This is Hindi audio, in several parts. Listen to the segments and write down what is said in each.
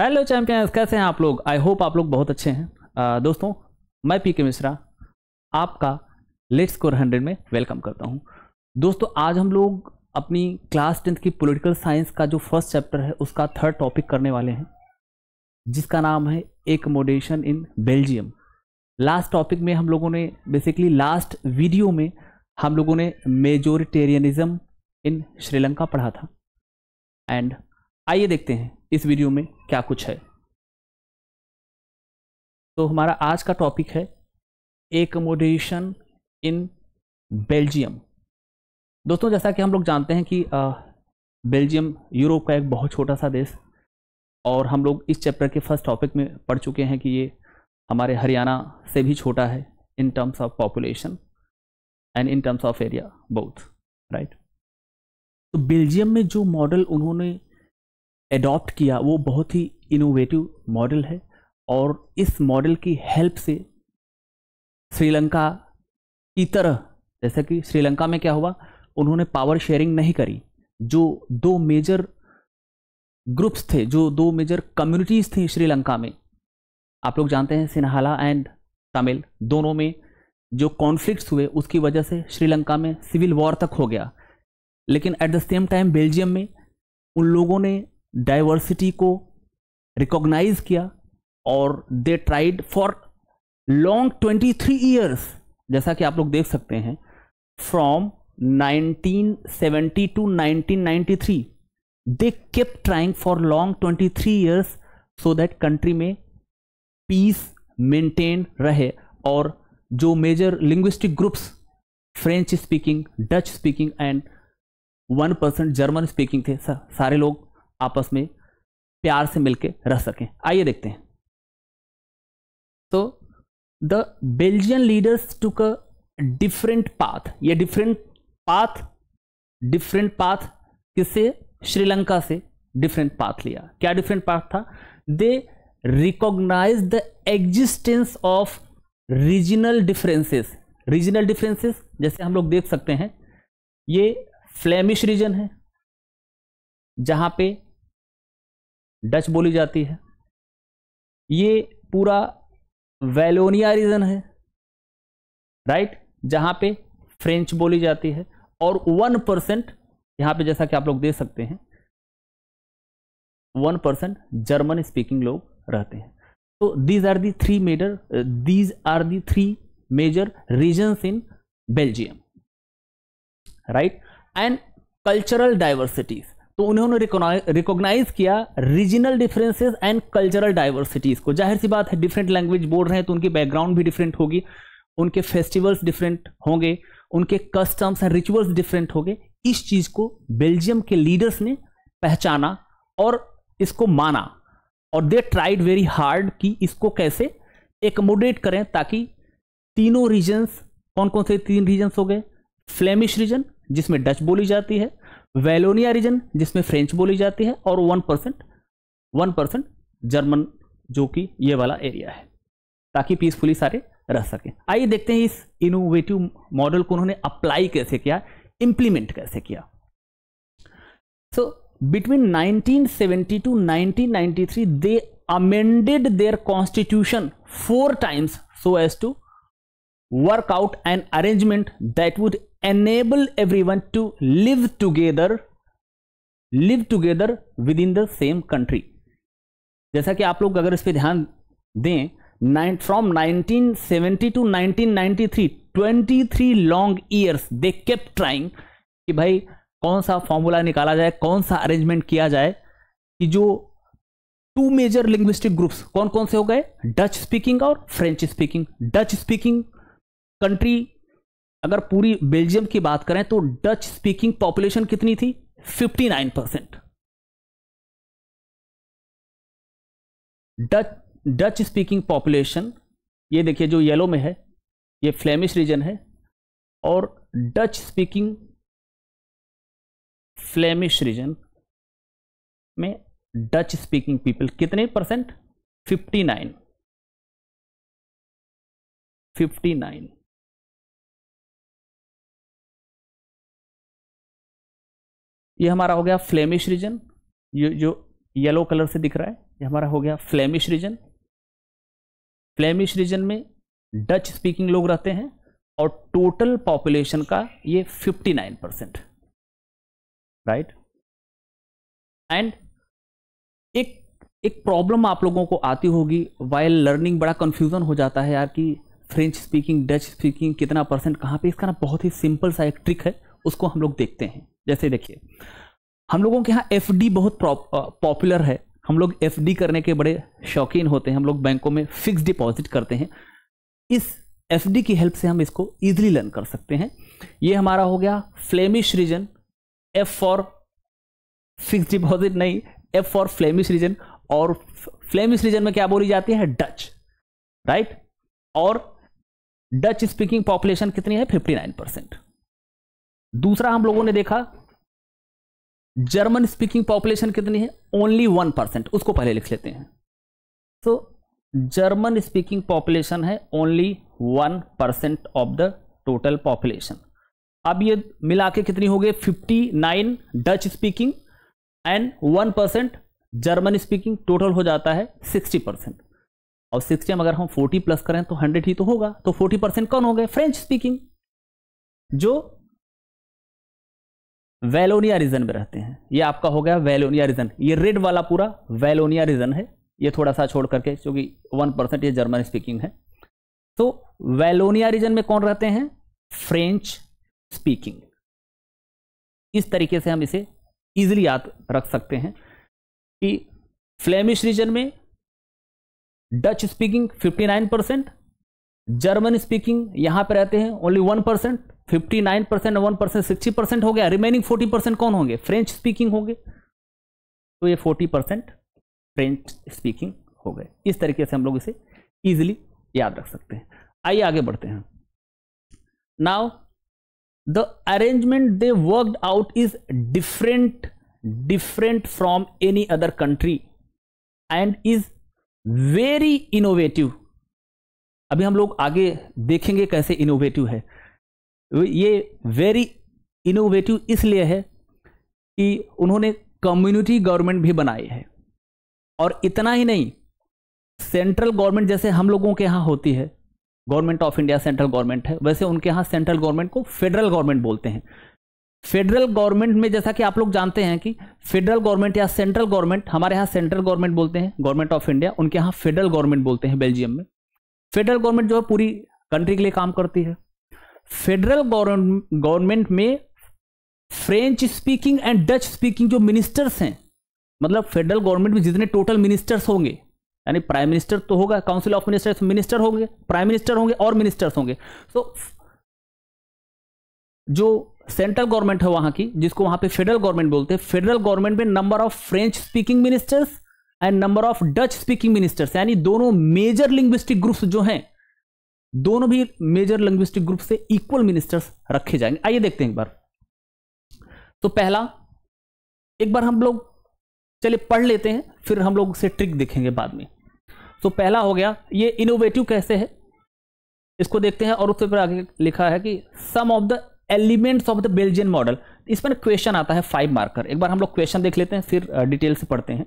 हेलो चैंपियंस कैसे हैं आप लोग आई होप आप लोग बहुत अच्छे हैं आ, दोस्तों मैं पी के मिश्रा आपका लेट्स स्कोर हंड्रेड में वेलकम करता हूं दोस्तों आज हम लोग अपनी क्लास टेंथ की पॉलिटिकल साइंस का जो फर्स्ट चैप्टर है उसका थर्ड टॉपिक करने वाले हैं जिसका नाम है accommodation in Belgium last topic में हम लोगों ने बेसिकली लास्ट वीडियो में हम लोगों ने मेजोरिटेरियनिज्म इन श्रीलंका पढ़ा था एंड आइए देखते हैं इस वीडियो में क्या कुछ है तो हमारा आज का टॉपिक है एकोमोडेशन इन बेल्जियम दोस्तों जैसा कि हम लोग जानते हैं कि बेल्जियम यूरोप का एक बहुत छोटा सा देश और हम लोग इस चैप्टर के फर्स्ट टॉपिक में पढ़ चुके हैं कि ये हमारे हरियाणा से भी छोटा है in terms of population and in terms of area both right तो बेल्जियम में जो मॉडल उन्होंने एडॉप्ट किया वो बहुत ही इनोवेटिव मॉडल है और इस मॉडल की हेल्प से श्रीलंका की तरह जैसे कि श्रीलंका में क्या हुआ उन्होंने पावर शेयरिंग नहीं करी जो दो मेजर ग्रुप्स थे जो दो मेजर कम्युनिटीज़ थी श्रीलंका में आप लोग जानते हैं सिन्हाला एंड तमिल दोनों में जो कॉन्फ्लिक्ट्स हुए उसकी वजह से श्रीलंका में सिविल वॉर तक हो गया लेकिन at the same time Belgium में उन लोगों ने डाइवर्सिटी को रिकॉग्नाइज किया और they tried for long twenty three years जैसा कि आप लोग देख सकते हैं from 1970 to 1993 they kept trying for long 23 years so that country में पीस मेंटेन रहे और जो major linguistic groups French speaking Dutch speaking and one percent German speaking थे सारे लोग आपस में प्यार से मिलकर रह सकें आइए देखते हैं तो the Belgian leaders took a different path ये डिफरेंट पाथ डिफरेंट पाथ किससे श्रीलंका से डिफरेंट पाथ लिया क्या डिफरेंट पाथ था they recognise the existence of regional differences regional differences जैसे हम लोग देख सकते हैं ये फ्लेमिश रीजन है जहां पे डच बोली जाती है ये पूरा वेलोनिया रीजन है राइट जहां पे फ्रेंच बोली जाती है और वन परसेंट यहाँ पे जैसा कि आप लोग देख सकते हैं वन परसेंट जर्मन स्पीकिंग लोग रहते हैं तो these are the three major these are the three major regions in Belgium right and cultural diversities तो उन्होंने रिकॉग्नाइज किया regional differences and cultural diversities को जाहिर सी बात है डिफरेंट लैंग्वेज बोल रहे हैं तो उनकी बैकग्राउंड भी डिफरेंट होगी उनके फेस्टिवल्स डिफरेंट होंगे उनके कस्टम्स एंड रिचुअल्स डिफरेंट होंगे इस चीज को बेल्जियम के लीडर्स ने पहचाना और इसको माना और दे ट्राइड वेरी हार्ड कि इसको कैसे एकोमोडेट करें ताकि तीनों रीजन्स कौन कौन से तीन रीजन्स हो गए फ्लेमिश रीजन जिसमें डच बोली जाती है वेलोनिया रीजन जिसमें फ्रेंच बोली जाती है और one percent one percent German जो कि ये वाला एरिया है ताकि पीसफुली सारे रह सके आइए देखते हैं इस इनोवेटिव मॉडल को उन्होंने अप्लाई कैसे किया इंप्लीमेंट कैसे किया so between seventy to 1993 they amended their constitution four times so as to work out an arrangement that would enable everyone to live together live together within the same country जैसा कि आप लोग अगर इस पर ध्यान दें nine from 1970 to twenty three long years they kept trying कि भाई कौन सा फॉर्मूला निकाला जाए कौन सा अरेंजमेंट किया जाए कि जो टू मेजर लिंग्विस्टिक ग्रुप्स कौन कौन से हो गए डच स्पीकिंग और French speaking Dutch speaking country अगर पूरी बेल्जियम की बात करें तो डच स्पीकिंग पॉपुलेशन कितनी थी 59 percent Dutch Dutch speaking population ये देखिए जो येलो में है ये फ्लेमिश रीजन है और डच स्पीकिंग फ्लेमिश रीजन में डच स्पीकिंग पीपल कितने परसेंट 59 59 ये हमारा हो गया फ्लेमिश रीजन ये जो येलो कलर से दिख रहा है ये हमारा हो गया फ्लेमिश रीजन फ्लेमिश रीजन में डच स्पीकिंग लोग रहते हैं और टोटल पॉपुलेशन का ये 59 परसेंट राइट एंड एक एक प्रॉब्लम आप लोगों को आती होगी वाइल लर्निंग बड़ा कंफ्यूजन हो जाता है यार कि फ्रेंच स्पीकिंग डच स्पीकिंग कितना परसेंट कहाँ पे इसका ना बहुत ही सिंपल सा एक ट्रिक है उसको हम लोग देखते हैं जैसे देखिए हम लोगों के यहाँ एफ बहुत पॉपुलर है हम लोग एफ करने के बड़े शौकीन होते हैं हम लोग बैंकों में फिक्स डिपॉजिट करते हैं इस एफ की हेल्प से हम इसको ईजिली लर्न कर सकते हैं ये हमारा हो गया Flemish region F for fix deposit नहीं एफ फॉर फ्लेमिश रीजन और फ्लेमिश रीजन में क्या बोली जाती है डच राइट और डच स्पीकिंग पॉपुलेशन कितनी है फिफ्टी नाइन परसेंट दूसरा हम लोगों ने देखा जर्मन स्पीकिंग पॉपुलेशन कितनी है ओनली वन परसेंट उसको पहले लिख लेते हैं सो जर्मन स्पीकिंग पॉपुलेशन है only one percent of the total population अब ये मिला के कितनी हो गई fifty nine Dutch speaking and one percent German speaking total हो जाता है सिक्सटी परसेंट और सिक्सटी में अगर हम फोर्टी प्लस करें तो हंड्रेड ही तो होगा तो फोर्टी परसेंट कौन हो गए फ्रेंच स्पीकिंग जो वेलोनिया रीजन में रहते हैं ये आपका हो गया वेलोनिया रीजन ये रेड वाला पूरा वेलोनिया रीजन है ये थोड़ा सा छोड़ करके क्योंकि वन परसेंट ये जर्मन स्पीकिंग है तो वेलोनिया रीजन में कौन रहते हैं फ्रेंच स्पीकिंग इस तरीके से हम इसे इजिली याद रख सकते हैं कि फ्लेमिश रीजन में Dutch speaking 59 percent German speaking यहां पर रहते हैं only one percent fifty nine percent one percent sixty percent हो गया रिमेनिंग फोर्टी परसेंट कौन होंगे फ्रेंच स्पीकिंग होंगे तो ये फोर्टी परसेंट फ्रेंच स्पीकिंग हो गए इस तरीके से हम लोग इसे ईजिली याद रख सकते हैं आइए आगे बढ़ते हैं now the arrangement they worked out is different different from any other country and is very innovative अभी हम लोग आगे देखेंगे कैसे इनोवेटिव है ये वेरी इनोवेटिव इसलिए है कि उन्होंने कम्युनिटी गवर्नमेंट भी बनाई है और इतना ही नहीं सेंट्रल गवर्नमेंट जैसे हम लोगों के यहाँ होती है government of India central government है वैसे उनके यहाँ सेंट्रल गवर्नमेंट को फेडरल गवर्नमेंट बोलते हैं फेडरल गवर्नमेंट में जैसा कि आप लोग जानते हैं कि फेडरल गवर्नमेंट या सेंट्रल गवर्नमेंट हमारे यहाँ सेंट्रल गवर्नमेंट बोलते हैं गवर्नमेंट ऑफ इंडिया उनके यहाँ फेडरल गवर्नमेंट बोलते हैं बेल्जियम में फेडरल गवर्नमेंट जो है पूरी कंट्री के लिए काम करती है फेडरल गवर्नमेंट में French speaking and Dutch speaking जो मिनिस्टर्स हैं मतलब फेडरल गवर्नमेंट में जितने टोटल मिनिस्टर्स होंगे यानी प्राइम मिनिस्टर तो होगा काउंसिल ऑफ मिनिस्टर्स मिनिस्टर होंगे प्राइम मिनिस्टर होंगे और मिनिस्टर्स होंगे तो जो सेंट्रल गवर्नमेंट है वहां की जिसको वहां पे फेडरल गवर्नमेंट बोलते हैं फेडरल गवर्नमेंट में number of French speaking ministers and number of Dutch speaking ministers यानी दोनों मेजर लिंग्विस्टिक ग्रुप्स जो हैं दोनों भी मेजर लिंग्विस्टिक ग्रुप से इक्वल मिनिस्टर्स रखे जाएंगे आइए देखते हैं एक बार तो पहला एक बार हम लोग चलिए पढ़ लेते हैं फिर हम लोग से ट्रिक देखेंगे बाद में तो पहला हो गया ये इनोवेटिव कैसे है इसको देखते हैं और उसके ऊपर आगे लिखा है कि some of the elements of the Belgian model इसमें क्वेश्चन आता है फाइव मार्कर एक बार हम लोग क्वेश्चन देख लेते हैं फिर डिटेल से पढ़ते हैं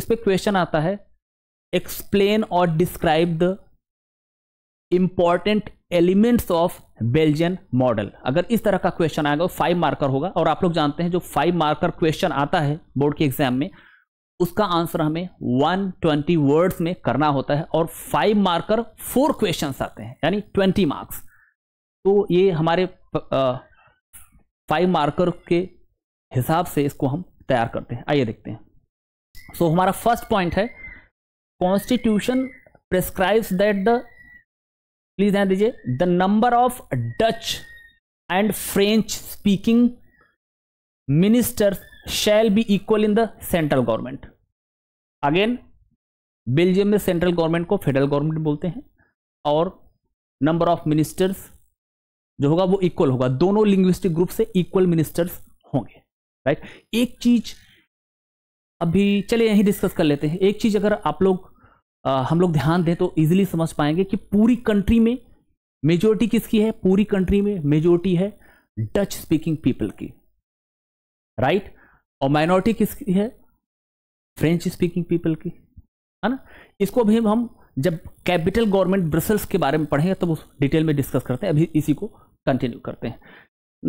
इस पर क्वेश्चन आता है एक्सप्लेन और describe the important elements of Belgian model अगर इस तरह का क्वेश्चन आएगा फाइव मार्कर होगा और आप लोग जानते हैं जो फाइव मार्कर क्वेश्चन आता है बोर्ड के एग्जाम में उसका आंसर हमें 120 वर्ड्स में करना होता है और फाइव मार्कर फोर क्वेश्चन आते हैं यानी 20 मार्क्स तो ये हमारे फाइव मार्कर के हिसाब से इसको हम तैयार करते हैं आइए देखते हैं सो so, हमारा फर्स्ट पॉइंट है constitution prescribes that the please ध्यान दीजिए the number of Dutch and French speaking ministers shall be equal in the central government again Belgium में सेंट्रल गवर्नमेंट को फेडरल गवर्नमेंट बोलते हैं और नंबर ऑफ मिनिस्टर्स जो होगा वो इक्वल होगा दोनों लिंग्विस्टिक ग्रुप से इक्वल मिनिस्टर्स होंगे राइट एक चीज अभी चलिए यहीं डिस्कस कर लेते हैं एक चीज अगर आप लोग हम लोग ध्यान दें तो इजीली समझ पाएंगे कि पूरी कंट्री में मेजोरिटी किसकी है पूरी कंट्री में मेजोरिटी है डच स्पीकिंग पीपल की राइट right? और माइनॉरिटी किसकी है फ्रेंच स्पीकिंग पीपल की है ना इसको भी हम जब कैपिटल गवर्नमेंट ब्रसल्स के बारे में पढ़ेंगे तब तो उस डिटेल में डिस्कस करते हैं अभी इसी को कंटिन्यू करते हैं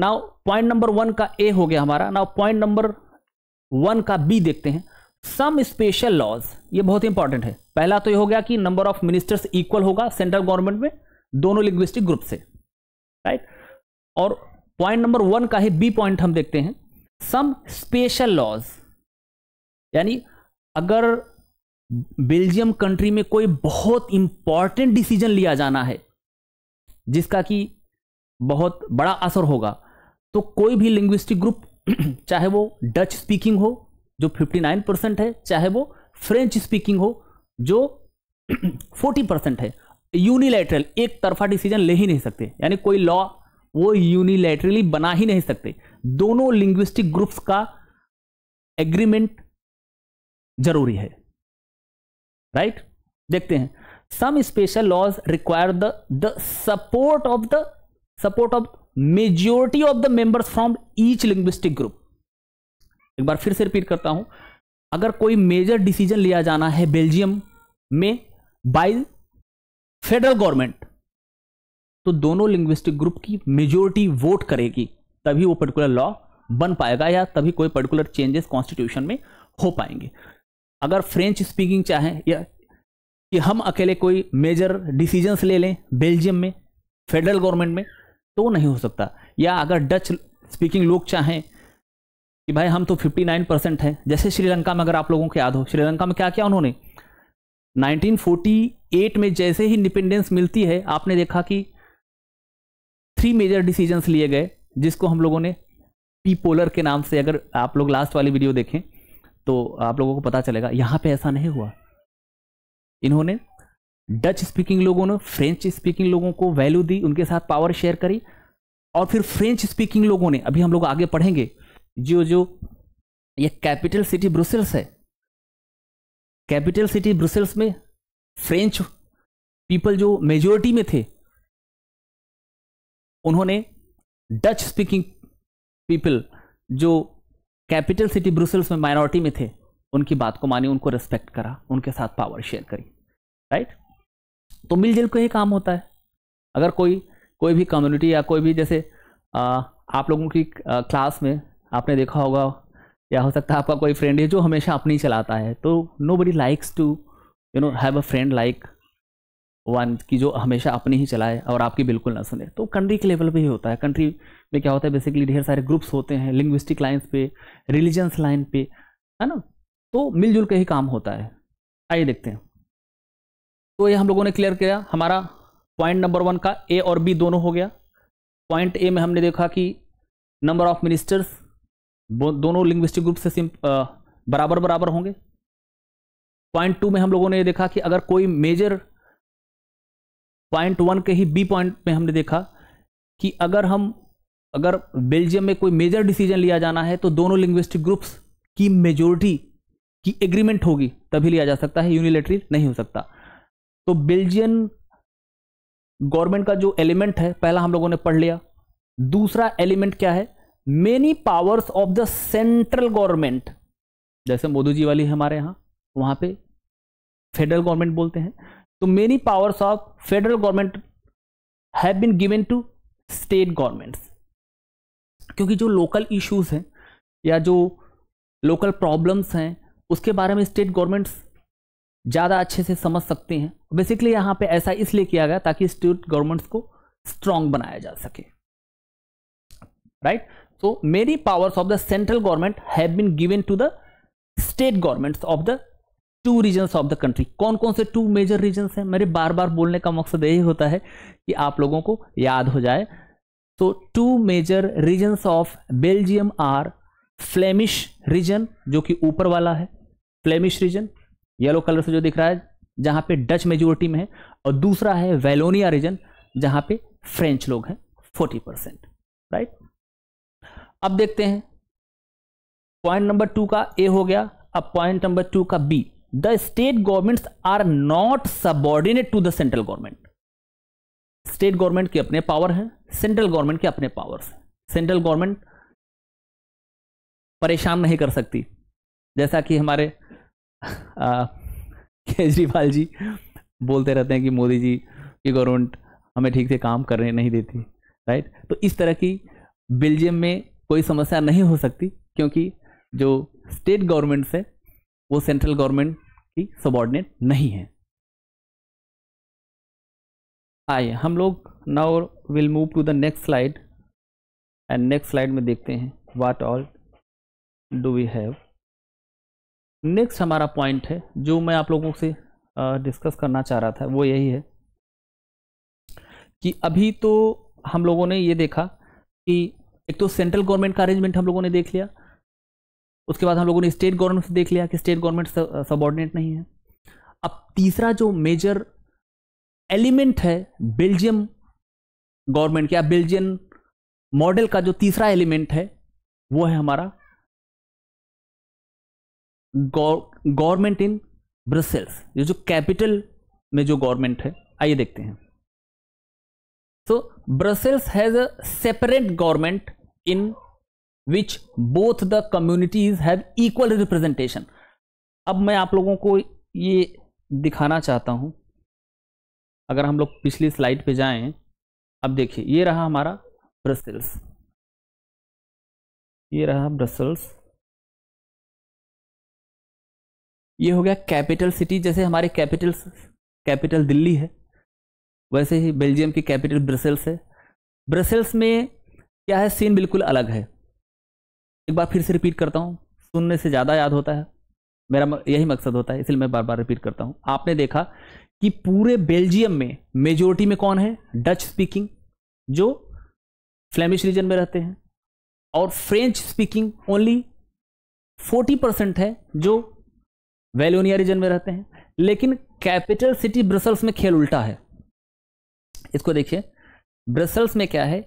नाउ पॉइंट नंबर वन का ए हो गया हमारा नाउ पॉइंट नंबर वन का बी देखते हैं सम स्पेशल लॉज ये बहुत इंपॉर्टेंट है पहला तो ये हो गया कि नंबर ऑफ मिनिस्टर्स इक्वल होगा सेंट्रल गवर्नमेंट में दोनों लिंग्विस्टिक ग्रुप से राइट और पॉइंट नंबर वन का ही बी पॉइंट हम देखते हैं सम स्पेशल लॉज यानी अगर बेल्जियम कंट्री में कोई बहुत इंपॉर्टेंट डिसीजन लिया जाना है जिसका कि बहुत बड़ा असर होगा तो कोई भी लिंग्विस्टिक ग्रुप चाहे वो डच स्पीकिंग हो जो 59 परसेंट है चाहे वो फ्रेंच स्पीकिंग हो जो 40 परसेंट है यूनिलैटरल एक तरफा डिसीजन ले ही नहीं सकते यानी कोई लॉ वो यूनिलैटरली बना ही नहीं सकते दोनों लिंग्विस्टिक ग्रुप्स का एग्रीमेंट जरूरी है राइट right? देखते हैं some special laws require the the support of the support of majority of the members from each linguistic group एक बार फिर से रिपीट करता हूं अगर कोई मेजर डिसीजन लिया जाना है बेल्जियम में बाय फेडरल गवर्नमेंट तो दोनों लिंग्विस्टिक ग्रुप की मेजोरिटी वोट करेगी तभी वो पर्टिकुलर लॉ बन पाएगा या तभी कोई पर्टिकुलर चेंजेस कॉन्स्टिट्यूशन में हो पाएंगे अगर फ्रेंच स्पीकिंग चाहें या कि हम अकेले कोई मेजर डिसीजंस ले लें बेल्जियम में फेडरल गवर्नमेंट में तो नहीं हो सकता या अगर डच स्पीकिंग लोग चाहें कि भाई हम तो 59 परसेंट हैं जैसे श्रीलंका में अगर आप लोगों को याद हो श्रीलंका में क्या क्या उन्होंने 1948 में जैसे ही इंडिपेंडेंस मिलती है आपने देखा कि थ्री मेजर डिसीजंस लिए गए जिसको हम लोगों ने पी पोलर के नाम से अगर आप लोग लास्ट वाली वीडियो देखें तो आप लोगों को पता चलेगा यहाँ पर ऐसा नहीं हुआ इन्होंने डच स्पीकिंग लोगों ने फ्रेंच स्पीकिंग लोगों को वैल्यू दी उनके साथ पावर शेयर करी और फिर फ्रेंच स्पीकिंग लोगों ने अभी हम लोग आगे पढ़ेंगे जो जो ये कैपिटल सिटी ब्रुसेल्स है कैपिटल सिटी ब्रुसेल्स में फ्रेंच पीपल जो मेजोरिटी में थे उन्होंने डच स्पीकिंग पीपल जो कैपिटल सिटी ब्रुसेल्स में माइनॉरिटी में थे उनकी बात को मानी उनको रिस्पेक्ट करा उनके साथ पावर शेयर करी राइट तो मिलजुल का ही काम होता है अगर कोई कोई भी कम्युनिटी या कोई भी जैसे आ, आप लोगों की क्लास में आपने देखा होगा या हो सकता है आपका कोई फ्रेंड है जो हमेशा अपनी चलाता है तो nobody likes to you know have a friend like one की जो हमेशा अपनी ही चलाए और आपकी बिल्कुल ना सुने तो कंट्री के लेवल पे ही होता है कंट्री में क्या होता है बेसिकली ढेर सारे ग्रुप्स होते हैं लिंग्विस्टिक लाइन्स पे रिलीजन्स लाइन पे है ना तो मिलजुल के ही काम होता है आइए देखते हैं तो ये हम लोगों ने क्लियर किया हमारा पॉइंट नंबर वन का ए और बी दोनों हो गया पॉइंट ए में हमने देखा कि नंबर ऑफ मिनिस्टर्स दोनों लिंग्विस्टिक ग्रुप से आ, बराबर बराबर होंगे पॉइंट टू में हम लोगों ने ये देखा कि अगर कोई मेजर पॉइंट वन के ही बी पॉइंट में हमने देखा कि अगर हम अगर बेल्जियम में कोई मेजर डिसीजन लिया जाना है तो दोनों लिंग्विस्टिक ग्रुप्स की मेजोरिटी की एग्रीमेंट होगी तभी लिया जा सकता है यूनिलेटरी नहीं हो सकता तो बेल्जियन गवर्नमेंट का जो एलिमेंट है पहला हम लोगों ने पढ़ लिया दूसरा एलिमेंट क्या है many powers of the central government जैसे मोदी जी वाली है हमारे यहां तो वहां पे फेडरल गवर्नमेंट बोलते हैं तो many powers of federal government have been given to state governments क्योंकि जो लोकल इश्यूज हैं या जो लोकल प्रॉब्लम्स हैं उसके बारे में स्टेट गवर्नमेंट्स ज़्यादा अच्छे से समझ सकते हैं बेसिकली यहाँ पे ऐसा इसलिए किया गया ताकि स्टेट गवर्नमेंट्स को स्ट्रांग बनाया जा सके right right? So many powers of the central government have been given to the state governments of the two region of the country कौन कौन से टू मेजर रीजन है मेरे बार बार बोलने का मकसद यही होता है कि आप लोगों को याद हो जाए तो two major region of Belgium are Flemish region जो कि ऊपर वाला है फ्लेमिश रीजन येलो कलर से जो दिख रहा है जहां पे डच मेजोरिटी में है और दूसरा है वेलोनिया रीजन जहां पे फ्रेंच लोग हैं फोर्टी परसेंट राइट अब देखते हैं पॉइंट नंबर टू का ए हो गया अब पॉइंट नंबर टू का B the state governments are not subordinate to the central government state government के अपने पावर हैं सेंट्रल गवर्नमेंट के अपने पावर्स हैं सेंट्रल गवर्नमेंट परेशान नहीं कर सकती जैसा कि हमारे केजरीवाल जी बोलते रहते हैं कि मोदी जी की गवर्नमेंट हमें ठीक से काम करने नहीं देती राइट तो इस तरह की बेल्जियम में कोई समस्या नहीं हो सकती क्योंकि जो स्टेट गवर्नमेंट्स है वो सेंट्रल गवर्नमेंट की सबॉर्डिनेट नहीं है आइए हम लोग now will move to the next slide and next slide में देखते हैं what all do we have next हमारा पॉइंट है जो मैं आप लोगों से डिस्कस करना चाह रहा था वो यही है कि अभी तो हम लोगों ने ये देखा कि एक तो सेंट्रल गवर्नमेंट का अरेंजमेंट हम लोगों ने देख लिया उसके बाद हम लोगों ने स्टेट गवर्नमेंट से देख लिया कि स्टेट गवर्नमेंट सबॉर्डिनेट नहीं है अब तीसरा जो मेजर एलिमेंट है बेल्जियम गवर्नमेंट या बेल्जियन मॉडल का जो तीसरा एलिमेंट है वो है हमारा गवर्नमेंट इन ब्रसेल्स ये जो कैपिटल में जो गवर्नमेंट है आइए देखते हैं So Brussels has a separate government in which both the communities have equal अब मैं आप लोगों को ये दिखाना चाहता हूं अगर हम लोग पिछली स्लाइड पे जाए अब देखिए ये रहा हमारा ब्रसेल्स ये रहा ब्रसेल्स ये हो गया कैपिटल सिटी जैसे हमारे कैपिटल कैपिटल दिल्ली है वैसे ही बेल्जियम की कैपिटल ब्रसेल्स है ब्रसेल्स में क्या है सीन बिल्कुल अलग है एक बार फिर से रिपीट करता हूँ सुनने से ज़्यादा याद होता है मेरा यही मकसद होता है इसलिए मैं बार बार रिपीट करता हूँ आपने देखा कि पूरे बेल्जियम में मेजोरिटी में कौन है डच स्पीकिंग जो फ्लेमिश रीजन में रहते हैं और फ्रेंच स्पीकिंग ओनली 40 परसेंट है जो वेलोनिया रीजन में रहते हैं लेकिन कैपिटल सिटी ब्रसल्स में खेल उल्टा है इसको देखिए ब्रसल्स में क्या है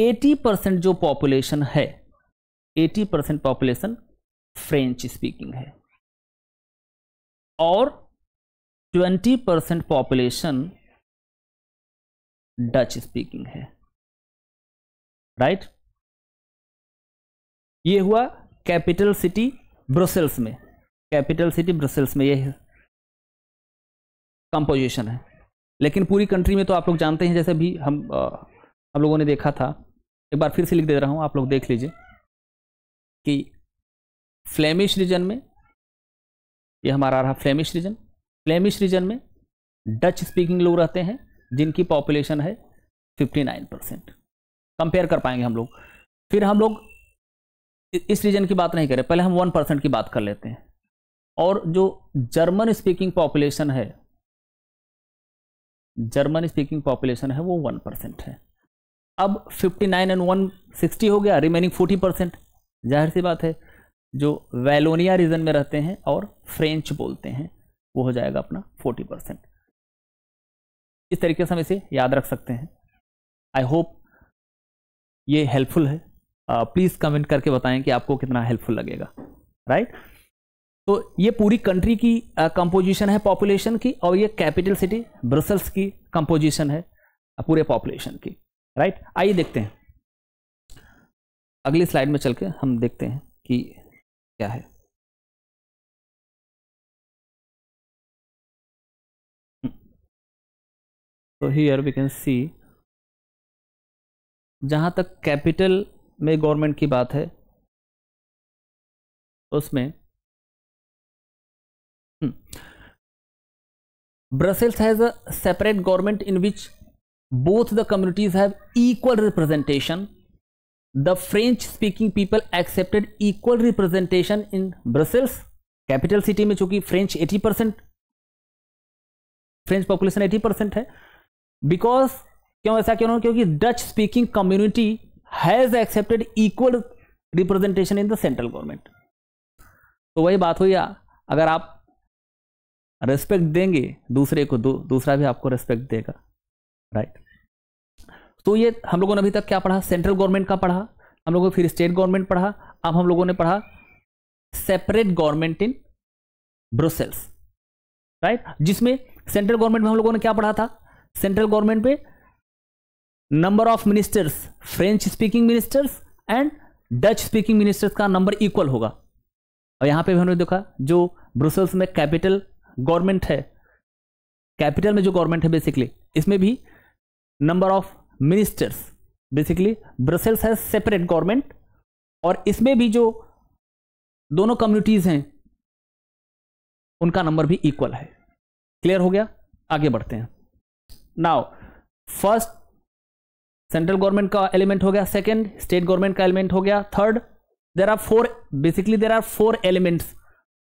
80 परसेंट जो पॉपुलेशन है 80 परसेंट पॉपुलेशन फ्रेंच स्पीकिंग है और 20 परसेंट पॉपुलेशन डच स्पीकिंग है राइट right? ये हुआ कैपिटल सिटी ब्रसेल्स में कैपिटल सिटी ब्रसेल्स में ये कंपोजिशन है लेकिन पूरी कंट्री में तो आप लोग जानते हैं जैसे भी हम आ, हम लोगों ने देखा था एक बार फिर से लिख दे रहा हूँ आप लोग देख लीजिए कि फ्लेमिश रीजन में ये हमारा रहा फ्लेमिश रीजन फ्लेमिश रीजन में डच स्पीकिंग लोग रहते हैं जिनकी पॉपुलेशन है 59 परसेंट कंपेयर कर पाएंगे हम लोग फिर हम लोग इस रीजन की बात नहीं करें पहले हम वन परसेंट की बात कर लेते हैं और जो जर्मन स्पीकिंग पॉपुलेशन है जर्मन स्पीकिंग पॉपुलेशन है वो वन परसेंट है अब fifty nine and one sixty हो गया रिमेनिंग फोर्टी परसेंट जाहिर सी बात है जो वेलोनिया रीजन में रहते हैं और फ्रेंच बोलते हैं वो हो जाएगा अपना फोर्टी परसेंट इस तरीके से हम इसे याद रख सकते हैं आई होप ये हेल्पफुल है प्लीज़ कमेंट करके बताएं कि आपको कितना हेल्पफुल लगेगा राइट right? तो ये पूरी कंट्री की कंपोजिशन uh, है पॉपुलेशन की और ये कैपिटल सिटी ब्रसल्स की कंपोजिशन है uh, पूरे पॉपुलेशन की राइट आइए देखते हैं अगली स्लाइड में चल के हम देखते हैं कि क्या है तो हियर वी कैन सी जहां तक कैपिटल में गवर्नमेंट की बात है उसमें Brussels has a separate government in which both the communities have equal representation the French speaking people accepted equal representation in Brussels capital city में चूंकि French eighty percent French population eighty percent है बिकॉज क्यों ऐसा क्यों क्योंकि Dutch speaking community has accepted equal representation in the central government तो वही बात हो या अगर आप रेस्पेक्ट देंगे दूसरे को दू, दूसरा भी आपको रेस्पेक्ट देगा राइट तो ये हम लोगों ने अभी तक क्या पढ़ा सेंट्रल गवर्नमेंट का पढ़ा हम लोगों ने फिर स्टेट गवर्नमेंट पढ़ा अब हम लोगों ने पढ़ा separate government in Brussels right जिसमें सेंट्रल गवर्नमेंट में हम लोगों ने क्या पढ़ा था सेंट्रल गवर्नमेंट में number of ministers French speaking ministers and Dutch speaking ministers का नंबर इक्वल होगा और यहां पे भी हमने देखा जो ब्रुसेल्स में कैपिटल गवर्नमेंट है कैपिटल में जो गवर्नमेंट है बेसिकली इसमें भी number of ministers basically Brussels है सेपरेट गवर्नमेंट और इसमें भी जो दोनों कम्युनिटीज़ हैं उनका नंबर भी इक्वल है क्लियर हो गया आगे बढ़ते हैं नाउ फर्स्ट सेंट्रल गवर्नमेंट का एलिमेंट हो गया सेकंड स्टेट गवर्नमेंट का एलिमेंट हो गया third there are four basically there are four elements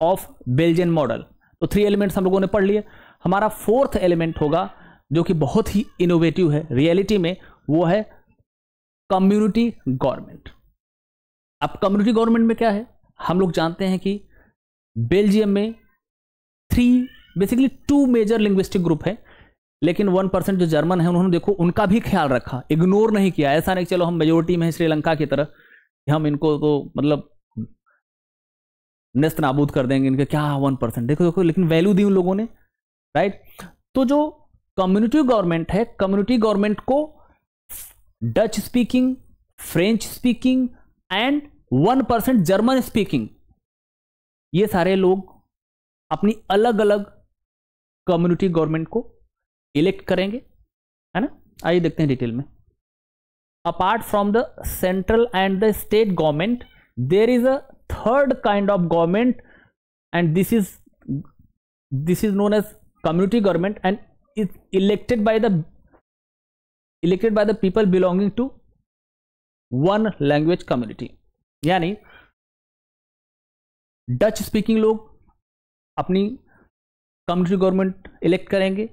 of Belgian model तो थ्री एलिमेंट्स हम लोगों ने पढ़ लिए हमारा फोर्थ एलिमेंट होगा जो कि बहुत ही इनोवेटिव है रियलिटी में वो है कम्युनिटी गवर्नमेंट अब कम्युनिटी गवर्नमेंट में क्या है हम लोग जानते हैं कि बेल्जियम में three basically two major linguistic group है लेकिन वन परसेंट जो जर्मन है उन्होंने देखो उनका भी ख्याल रखा इग्नोर नहीं किया ऐसा नहीं चलो हम मेजोरिटी में श्रीलंका की तरह हम इनको तो मतलब नस्त नाबूद कर देंगे इनके क्या वन परसेंट देखो देखो लेकिन वैल्यू दी उन लोगों ने राइट तो जो कम्युनिटी गवर्नमेंट है कम्युनिटी गवर्नमेंट को Dutch speaking French speaking and one percent German speaking ये सारे लोग अपनी अलग अलग कम्युनिटी गवर्नमेंट को इलेक्ट करेंगे है ना आइए देखते हैं डिटेल में apart from the central and the state government there is a third kind of government and this is this is known as community government and is elected by the elected by the people belonging to one language community यानी डच स्पीकिंग लोग अपनी कम्युनिटी गवर्नमेंट इलेक्ट करेंगे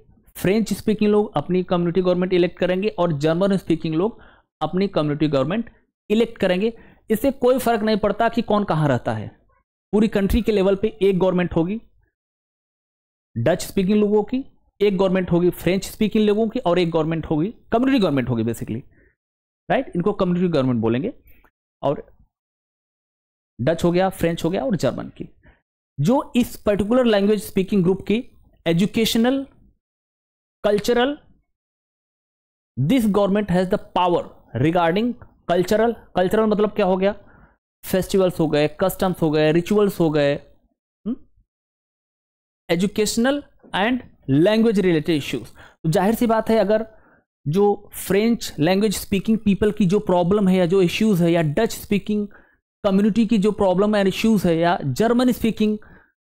फ्रेंच स्पीकिंग लोग अपनी कम्युनिटी गवर्नमेंट इलेक्ट करेंगे और जर्मन स्पीकिंग लोग अपनी कम्युनिटी गवर्नमेंट इलेक्ट करेंगे इससे कोई फर्क नहीं पड़ता कि कौन कहां रहता है पूरी कंट्री के लेवल पे एक गवर्नमेंट होगी डच स्पीकिंग लोगों की एक गवर्नमेंट होगी फ्रेंच स्पीकिंग लोगों की और एक गवर्नमेंट होगी कम्युनिटी गवर्नमेंट होगी बेसिकली राइट इनको कम्युनिटी गवर्नमेंट बोलेंगे और डच हो गया फ्रेंच हो गया और जर्मन की जो इस पर्टिकुलर लैंग्वेज स्पीकिंग ग्रुप की educational cultural this government has the power regarding cultural cultural मतलब क्या हो गया फेस्टिवल्स हो गए कस्टम्स हो गए रिचुअल्स हो गए educational and language related issues तो जाहिर सी बात है अगर जो फ्रेंच लैंग्वेज स्पीकिंग पीपल की जो प्रॉब्लम है या जो इश्यूज़ है या डच स्पीकिंग कम्युनिटी की जो प्रॉब्लम एंड इश्यूज़ है या जर्मन स्पीकिंग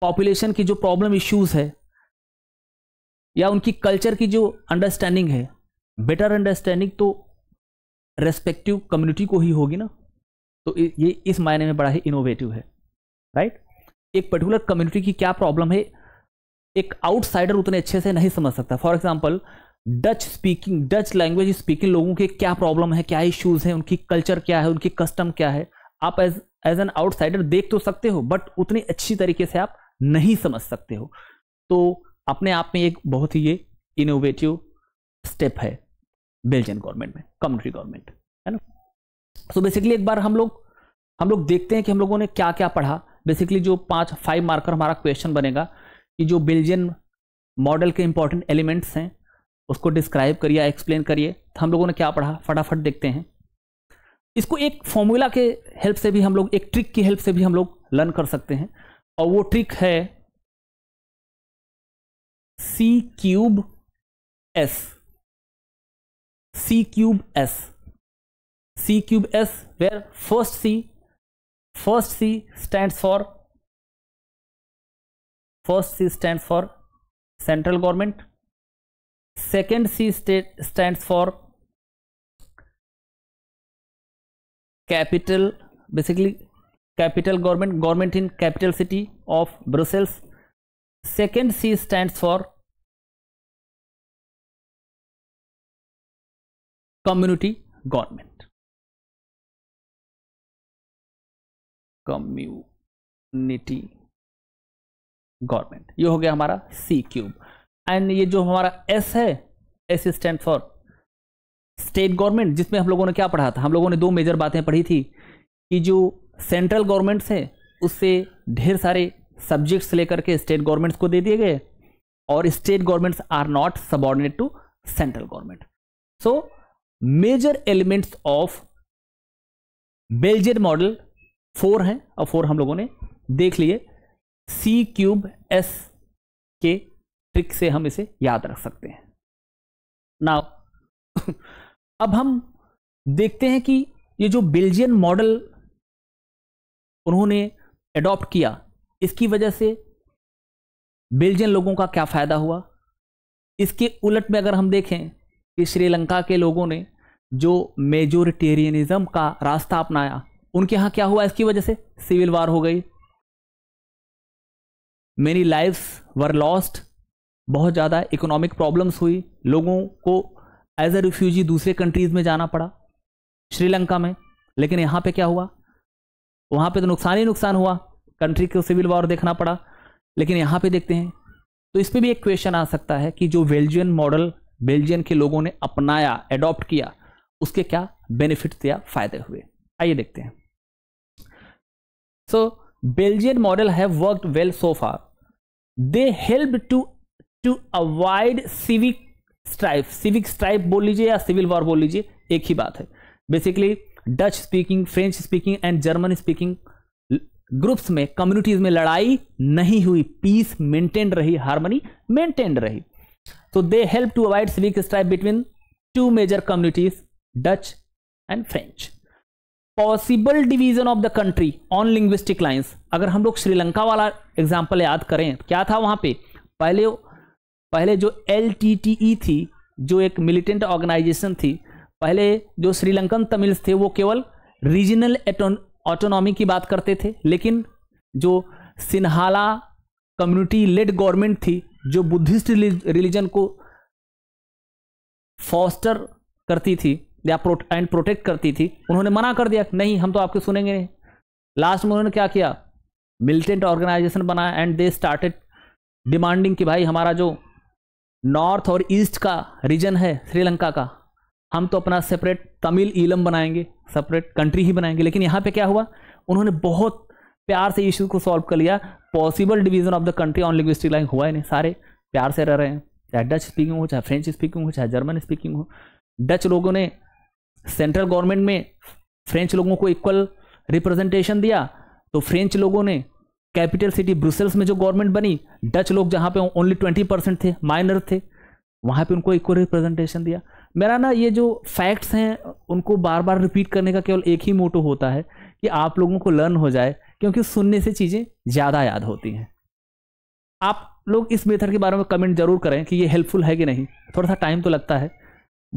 पॉपुलेशन की जो प्रॉब्लम इश्यूज़ है या उनकी कल्चर की जो अंडरस्टैंडिंग है बेटर अंडरस्टैंडिंग तो रेस्पेक्टिव कम्युनिटी को ही होगी ना तो ये इस मायने में बड़ा ही इनोवेटिव है राइट एक पर्टिकुलर कम्युनिटी की क्या प्रॉब्लम है एक आउटसाइडर उतने अच्छे से नहीं समझ सकता for example Dutch speaking Dutch language speaking लोगों के क्या प्रॉब्लम है क्या इश्यूज़ हैं उनकी कल्चर क्या है उनकी कस्टम क्या है आप एज एज एन आउटसाइडर देख तो सकते हो बट उतनी अच्छी तरीके से आप नहीं समझ सकते हो तो अपने आप में एक बहुत ही ये इनोवेटिव स्टेप है बेल्जियन गवर्नमेंट में कम्युनिटी गवर्नमेंट है ना सो so बेसिकली एक बार हम लोग हम लोग देखते हैं कि हम लोगों ने क्या क्या पढ़ा बेसिकली जो पांच फाइव मार्कर हमारा क्वेश्चन बनेगा कि जो बेल्जियन मॉडल के इंपॉर्टेंट एलिमेंट्स हैं उसको डिस्क्राइब करिए एक्सप्लेन करिए तो हम लोगों ने क्या पढ़ा फटाफट देखते हैं इसको एक फॉर्मूला के हेल्प से भी हम लोग एक ट्रिक की हेल्प से भी हम लोग लर्न कर सकते हैं और वो ट्रिक है C cube S C cube S. C cube S where first C, first C stands for, first C stands for central government, second C state stands for capital, basically capital government, government in capital city of Brussels. Second C stands for community government community government ये हो गया हमारा सी क्यूब एंड ये जो हमारा एस है S stand for state government जिसमें हम लोगों ने क्या पढ़ा था हम लोगों ने दो मेजर बातें पढ़ी थी कि जो सेंट्रल गवर्नमेंट्स है उससे ढेर सारे सब्जेक्ट्स लेकर के स्टेट गवर्नमेंट्स को दे दिए गए और state governments are not subordinate to central government so major elements of Belgian model four हैं और फोर हम लोगों ने देख लिए सी क्यूब एस के ट्रिक से हम इसे याद रख सकते हैं नाउ अब हम देखते हैं कि ये जो बेल्जियन मॉडल उन्होंने एडॉप्ट किया इसकी वजह से बेल्जियन लोगों का क्या फ़ायदा हुआ इसके उलट में अगर हम देखें कि श्रीलंका के लोगों ने जो मेजोरिटेरियनिज्म का रास्ता अपनाया उनके यहां क्या हुआ इसकी वजह से सिविल वार हो गई मेनी लाइफ्स वर लॉस्ट बहुत ज़्यादा इकोनॉमिक प्रॉब्लम्स हुई लोगों को एज अ रिफ्यूजी दूसरे कंट्रीज़ में जाना पड़ा श्रीलंका में लेकिन यहां पे क्या हुआ वहां पे तो नुकसान ही नुकसान हुआ कंट्री को सिविल वॉर देखना पड़ा लेकिन यहां पे देखते हैं तो इस पर भी एक क्वेश्चन आ सकता है कि जो बेल्जियन मॉडल बेल्जियन के लोगों ने अपनाया एडॉप्ट किया उसके क्या बेनिफिट्स या फायदे हुए आइए देखते हैं सो बेल्जियन मॉडल है work well so far they help to to avoid civic strife civic strife बोल लीजिए या सिविल वॉर बोल लीजिए एक ही बात है basically Dutch speaking French speaking and German speaking groups में कम्युनिटीज में लड़ाई नहीं हुई पीस मेंटेन रही हारमोनी मेंटेन रही तो they help to avoid civic strife between two major communities Dutch, and French possible division of the country on linguistic lines अगर हम लोग श्रीलंका वाला एग्जाम्पल याद करें क्या था वहां पे पहले पहले जो एल टी टी ई थी जो एक मिलिटेंट ऑर्गेनाइजेशन थी पहले जो श्रीलंकन तमिल्स थे वो केवल रीजनल ऑटोनॉमी की बात करते थे लेकिन जो सिन्हाला कम्युनिटी लेड गवर्नमेंट थी जो बुद्धिस्ट रिलीजन को फॉस्टर करती थी या प्रोट एंड प्रोटेक्ट करती थी उन्होंने मना कर दिया नहीं हम तो आपके सुनेंगे नहीं लास्ट में उन्होंने क्या किया मिलिटेंट ऑर्गेनाइजेशन बनाया एंड दे स्टार्टेड डिमांडिंग कि भाई हमारा जो नॉर्थ और ईस्ट का रीजन है श्रीलंका का हम तो अपना सेपरेट तमिल ईलम बनाएंगे सेपरेट कंट्री ही बनाएंगे लेकिन यहाँ पे क्या हुआ उन्होंने बहुत प्यार से इशू को सॉल्व कर लिया possible division of the country on linguistic line हुआ ही नहीं सारे प्यार से रह रहे हैं चाहे डच स्पीकिंग हो चाहे फ्रेंच स्पीकिंग हो चाहे जर्मन स्पीकिंग हो डच लोगों ने सेंट्रल गवर्नमेंट में फ्रेंच लोगों को इक्वल रिप्रेजेंटेशन दिया तो फ्रेंच लोगों ने कैपिटल सिटी ब्रुसेल्स में जो गवर्नमेंट बनी डच लोग जहाँ पे ओनली ट्वेंटी परसेंट थे माइनर थे वहाँ पे उनको इक्वल रिप्रेजेंटेशन दिया मेरा ना ये जो फैक्ट्स हैं उनको बार बार रिपीट करने का केवल एक ही मोटो होता है कि आप लोगों को लर्न हो जाए क्योंकि सुनने से चीज़ें ज़्यादा याद होती हैं आप लोग इस मेथड के बारे में कमेंट जरूर करें कि ये हेल्पफुल है कि नहीं थोड़ा सा टाइम तो लगता है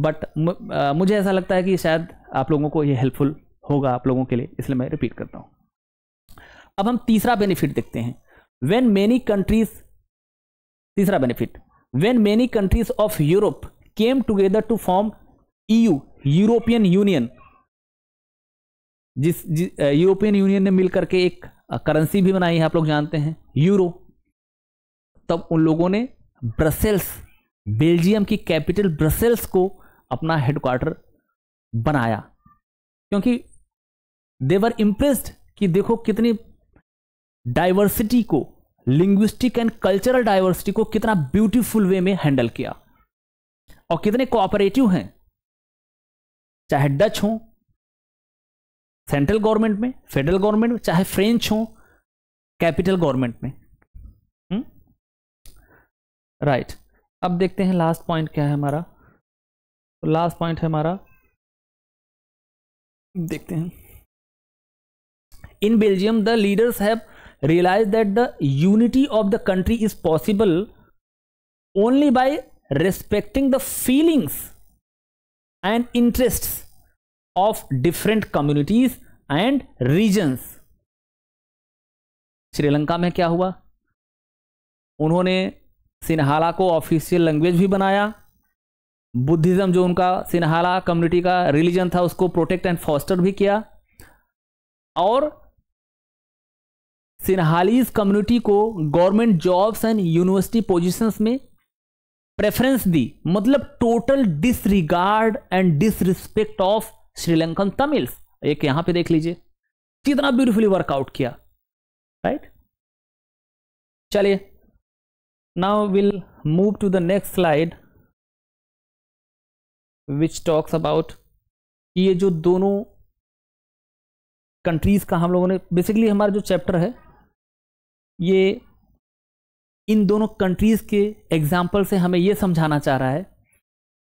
बट मुझे ऐसा लगता है कि शायद आप लोगों को ये हेल्पफुल होगा आप लोगों के लिए इसलिए मैं रिपीट करता हूँ अब हम तीसरा बेनिफिट देखते हैं वेन मेनी कंट्रीज तीसरा benefit when many countries of Europe came together to form EU European Union जिस यूरोपियन यूनियन ने मिलकर के एक करेंसी भी बनाई है आप लोग जानते हैं यूरो तब उन लोगों ने ब्रसेल्स बेल्जियम की कैपिटल ब्रसेल्स को अपना हेडक्वार्टर बनाया क्योंकि देवर इम्प्रेस्ड कि देखो कितनी डाइवर्सिटी को लिंग्विस्टिक एंड कल्चरल डाइवर्सिटी को कितना ब्यूटीफुल वे में हैंडल किया और कितने कोऑपरेटिव हैं चाहे डच हो सेंट्रल गवर्नमेंट में फेडरल गवर्नमेंट में चाहे फ्रेंच हो कैपिटल गवर्नमेंट में राइट हम्म? right. अब देखते हैं लास्ट पॉइंट क्या है हमारा लास्ट पॉइंट है हमारा देखते हैं in Belgium the leaders have realise that the unity of the country is possible only by respecting the feelings and interest of different communities and regions Sri Lanka में क्या हुआ उन्होंने सिन्हाला को ऑफिशियल लैंग्वेज भी बनाया बुद्धिज़्म जो उनका सिन्हाला कम्युनिटी का रिलीजन था उसको प्रोटेक्ट एंड फॉस्टर भी किया और सिन्हालीज कम्युनिटी को government jobs and university positions में प्रेफरेंस दी मतलब total disregard and disrespect of Sri Lankan Tamils एक यहां पे देख लीजिए कितना ब्यूटिफुली वर्कआउट किया राइट चलिए now will move to the next slide which talks about ये जो दोनों कंट्रीज़ का हम लोगों ने बेसिकली हमारा जो चैप्टर है ये इन दोनों कंट्रीज़ के एग्जाम्पल से हमें ये समझाना चाह रहा है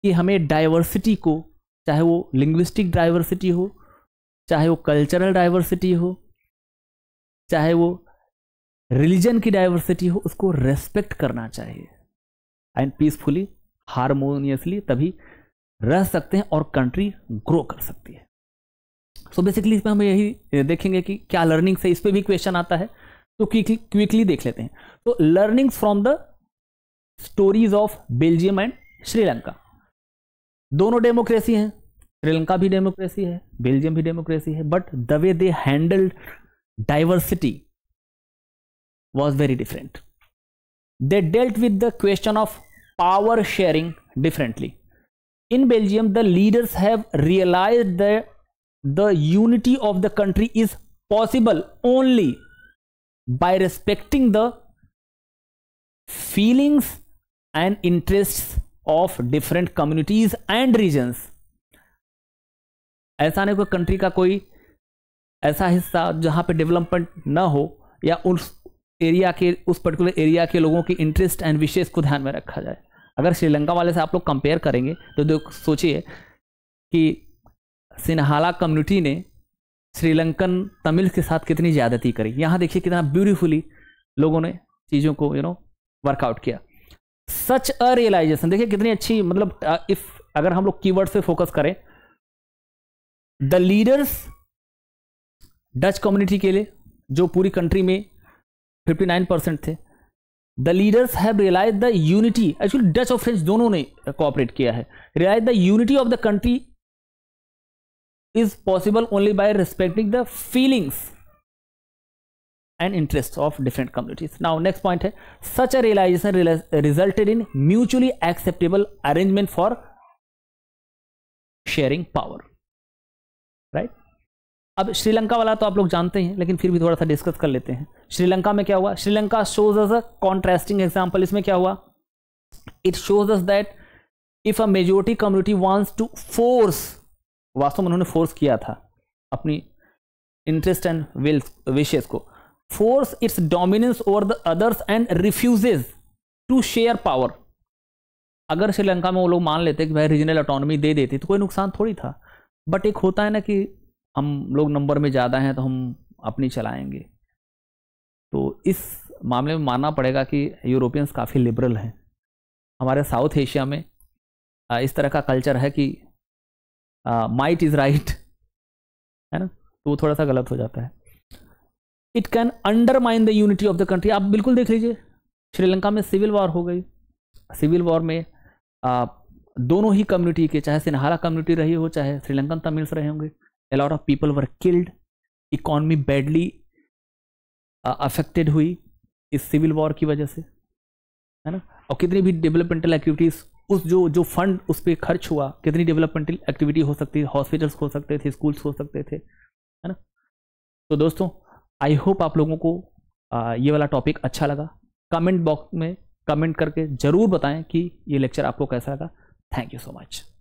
कि हमें डाइवर्सिटी को चाहे वो लिंग्विस्टिक डाइवर्सिटी हो चाहे वो कल्चरल डाइवर्सिटी हो चाहे वो रिलीजन की डाइवर्सिटी हो उसको रेस्पेक्ट करना चाहिए एंड पीसफुली हारमोनियसली तभी रह सकते हैं और कंट्री ग्रो कर सकती है सो so बेसिकली इसमें हम यही देखेंगे कि क्या लर्निंग से इस पर भी क्वेश्चन आता है तो क्विकली देख लेते हैं तो learnings from the stories of Belgium and Sri Lanka दोनों डेमोक्रेसी हैं श्रीलंका भी डेमोक्रेसी है बेल्जियम भी डेमोक्रेसी है but the way they handled diversity was very different they dealt with the question of power sharing differently in Belgium the leaders have realise the unity of the country is possible only by respecting the feelings and interest of different communities and regions ऐसा नहीं कोई कंट्री का कोई ऐसा हिस्सा जहां पर डेवलपमेंट ना हो या उस एरिया के उस पर्टिकुलर एरिया के लोगों की इंटरेस्ट एंड विशेष को ध्यान में रखा जाए अगर श्रीलंका वाले से आप लोग कंपेयर करेंगे तो देखो सोचिए कि सिन्हाला कम्युनिटी ने श्रीलंकन तमिल के साथ कितनी ज़्यादती करी यहाँ देखिए कितना ब्यूटीफुली लोगों ने चीज़ों को यू नो वर्कआउट किया सच अ रियलाइजेशन देखिए कितनी अच्छी मतलब इफ अगर हम लोग कीवर्ड से फोकस करें द लीडर्स डच कम्युनिटी के लिए जो पूरी कंट्री में 59 परसेंट थे the leaders have realise the unity actually Dutch और फ्रेंच दोनों ने कॉपरेट किया है realise the unity of the country is possible only by respecting the feelings and interest of different communities now next point है such a realisation resulted in mutually acceptable arrangement for sharing power right अब श्रीलंका वाला तो आप लोग जानते हैं लेकिन फिर भी थोड़ा सा डिस्कस कर लेते हैं श्रीलंका में क्या हुआ Sri Lanka shows us a contrasting example इसमें क्या हुआ it shows us that if a majority community wants to force वास्तव में उन्होंने फोर्स किया था अपनी इंटरेस्ट एंड विल्स विशेष को force its dominance over the others and refuses to share power अगर श्रीलंका में वो लोग मान लेते कि भाई रीजनल ऑटोनॉमी दे देती तो कोई नुकसान थोड़ी था बट एक होता है ना कि हम लोग नंबर में ज़्यादा हैं तो हम अपनी चलाएंगे तो इस मामले में मानना पड़ेगा कि यूरोपियंस काफ़ी लिबरल हैं हमारे साउथ एशिया में इस तरह का कल्चर है कि माइट इज़ राइट है ना तो वो थोड़ा सा गलत हो जाता है it can undermine the unity of the country आप बिल्कुल देख लीजिए श्रीलंका में सिविल वॉर हो गई सिविल वॉर में आ, दोनों ही कम्युनिटी के चाहे सिन्हारा कम्युनिटी रही हो चाहे श्रीलंकन तमिल्स रहे होंगे a lot of people were killed badly badly uh, affected हुई इस सिविल वॉर की वजह से है ना और कितनी भी डेवलपमेंटल एक्टिविटीज़ उस जो जो फंड उस पर खर्च हुआ कितनी डेवलपमेंटल एक्टिविटी हो सकती है हॉस्पिटल्स हो सकते थे स्कूल्स हो सकते थे है ना तो दोस्तों आई होप आप लोगों को आ, uh, ये वाला टॉपिक अच्छा लगा कमेंट बॉक्स में कमेंट करके ज़रूर बताएं कि ये लेक्चर आपको कैसा लगा थैंक यू सो मच